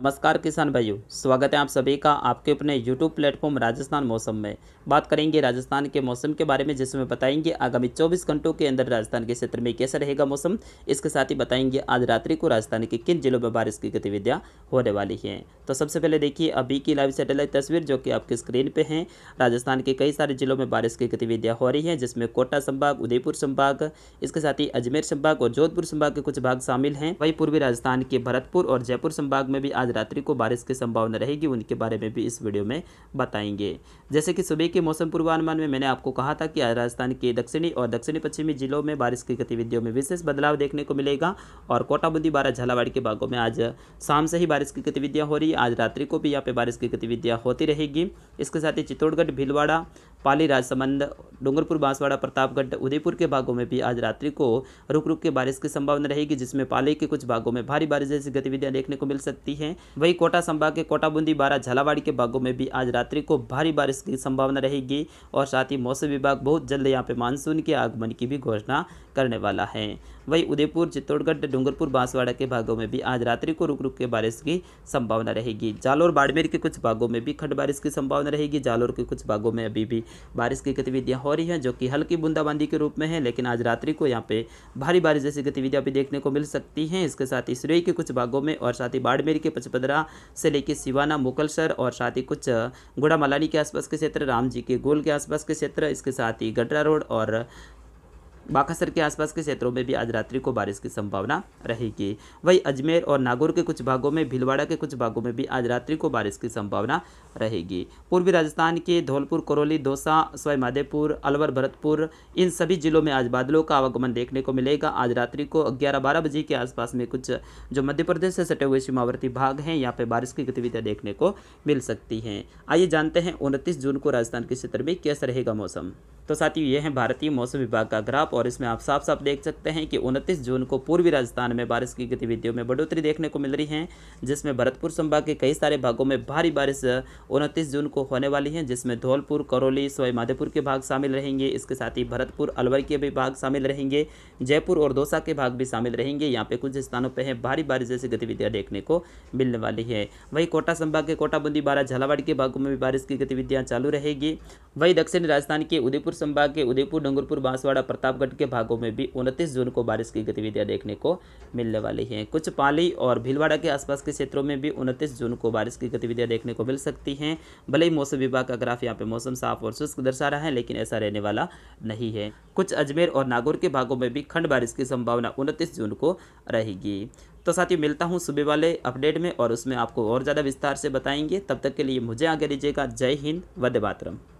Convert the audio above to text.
नमस्कार किसान भाइयों स्वागत है आप सभी का आपके अपने यूट्यूब प्लेटफॉर्म राजस्थान मौसम में बात करेंगे राजस्थान के मौसम के बारे में जिसमें बताएंगे आगामी 24 घंटों के अंदर राजस्थान के क्षेत्र में कैसा रहेगा मौसम इसके साथ ही बताएंगे आज रात्रि को राजस्थान के किन जिलों में बारिश की गतिविधियाँ होने वाली हैं तो सबसे पहले देखिए अभी की लाइव सेटेलाइट तस्वीर जो कि आपकी स्क्रीन पर है राजस्थान के कई सारे जिलों में बारिश की गतिविधियाँ हो रही हैं जिसमें कोटा संभाग उदयपुर संभाग इसके साथ ही अजमेर संभाग और जोधपुर संभाग के कुछ भाग शामिल हैं वहीं पूर्वी राजस्थान के भरतपुर और जयपुर संभाग में भी आज आज रात्रि को बारिश की संभावना रहेगी उनके बारे में भी इस वीडियो में बताएंगे जैसे कि सुबह के मौसम पूर्वानुमान में मैंने आपको कहा था कि आज राजस्थान के दक्षिणी और दक्षिणी पश्चिमी जिलों में बारिश की गतिविधियों में विशेष बदलाव देखने को मिलेगा और कोटाबूंदी बारा बारह झालावाड़ के भागों में आज शाम से ही बारिश की गतिविधियाँ हो रही आज रात्रि को भी यहाँ पर बारिश की गतिविधियाँ होती रहेगी इसके साथ ही चित्तौड़गढ़ भीलवाड़ा पाली राजसमंद डूंगरपुर बांसवाड़ा प्रतापगढ़ उदयपुर के भागों में भी आज रात्रि को रुक रुक के बारिश की संभावना रहेगी जिसमें पाली के कुछ भागों में भारी बारिश जैसी गतिविधियां देखने को मिल सकती हैं वहीं कोटा संभाग के कोटा बूंदी बारा झालावाड़ी के भागों में भी आज रात्रि को भारी बारिश की संभावना रहेगी और साथ ही मौसम विभाग बहुत जल्द यहाँ पे मानसून के आगमन की भी घोषणा करने वाला है वहीं उदयपुर चित्तौड़गढ़ डूंगरपुर बांसवाड़ा के भागों में भी आज रात्रि को रुक रुक के बारिश की संभावना रहेगी जालोर बाड़मेर के कुछ भागों में भी खंड बारिश की संभावना रहेगी जालोर के कुछ भागों में अभी भी बारिश की गतिविधियाँ हो रही हैं जो कि हल्की बूंदाबांदी के रूप में है लेकिन आज रात्रि को यहाँ पे भारी बारिश जैसी गतिविधियाँ भी देखने को मिल सकती हैं इसके साथ ही सिरोही के कुछ भागों में और साथ ही बाड़मेर के पचपदरा से लेकर सिवाना मुकलसर और साथ ही कुछ गुड़ा मलानी के आसपास के क्षेत्र राम जी के गोल के आसपास के क्षेत्र इसके साथ ही गडरा रोड और बाकासर के आसपास के क्षेत्रों में भी आज रात्रि को बारिश की संभावना रहेगी वहीं अजमेर और नागौर के कुछ भागों में भीलवाड़ा के कुछ भागों में भी आज रात्रि को बारिश की संभावना रहेगी पूर्वी राजस्थान के धौलपुर करौली दौसा सवाईमाधेपुर अलवर भरतपुर इन सभी जिलों में आज बादलों का आवागमन देखने को मिलेगा आज रात्रि को ग्यारह बारह बजे के आसपास में कुछ जो मध्य प्रदेश से सटे हुए सीमावर्ती भाग हैं यहाँ पर बारिश की गतिविधियाँ देखने को मिल सकती हैं आइए जानते हैं उनतीस जून को राजस्थान के क्षेत्र में कैसा रहेगा मौसम तो साथियों ये है भारतीय मौसम विभाग का ग्राफ और इसमें आप साफ साफ देख सकते हैं कि उनतीस जून को पूर्वी राजस्थान में बारिश की गतिविधियों में बढ़ोतरी देखने को मिल रही है जिसमें भरतपुर संभाग के कई सारे भागों में भारी बारिश उनतीस जून को होने वाली है जिसमें धौलपुर करौली सवाई के भाग शामिल रहेंगे इसके साथ ही भरतपुर अलवर के भी भाग शामिल रहेंगे जयपुर और दौसा के भाग भी शामिल रहेंगे यहाँ पे कुछ स्थानों पर है भारी बारिश जैसी गतिविधियाँ देखने को मिलने वाली है वहीं कोटा संभाग के कोटा बूंदी बारह झालावाड़ के भागों में भी बारिश की गतिविधियाँ चालू रहेगी वही दक्षिण राजस्थान के उदयपुर संभाग के उदयपुर डूंगरपुर बांसवाड़ा प्रतापगढ़ के भागों में भी उनतीस जून को बारिश की गतिविधियाँ देखने को मिलने वाली हैं कुछ पाली और भीलवाड़ा के आसपास के क्षेत्रों में भी उनतीस जून को बारिश की गतिविधियाँ देखने को मिल सकती हैं भले ही मौसम विभाग का ग्राफ यहाँ पे मौसम साफ और शुष्क दर्शा रहा है लेकिन ऐसा रहने वाला नहीं है कुछ अजमेर और नागौर के भागों में भी खंड बारिश की संभावना उनतीस जून को रहेगी तो साथियों मिलता हूँ सुबह वाले अपडेट में और उसमें आपको और ज़्यादा विस्तार से बताएंगे तब तक के लिए मुझे आगे दीजिएगा जय हिंद वंदे मातरम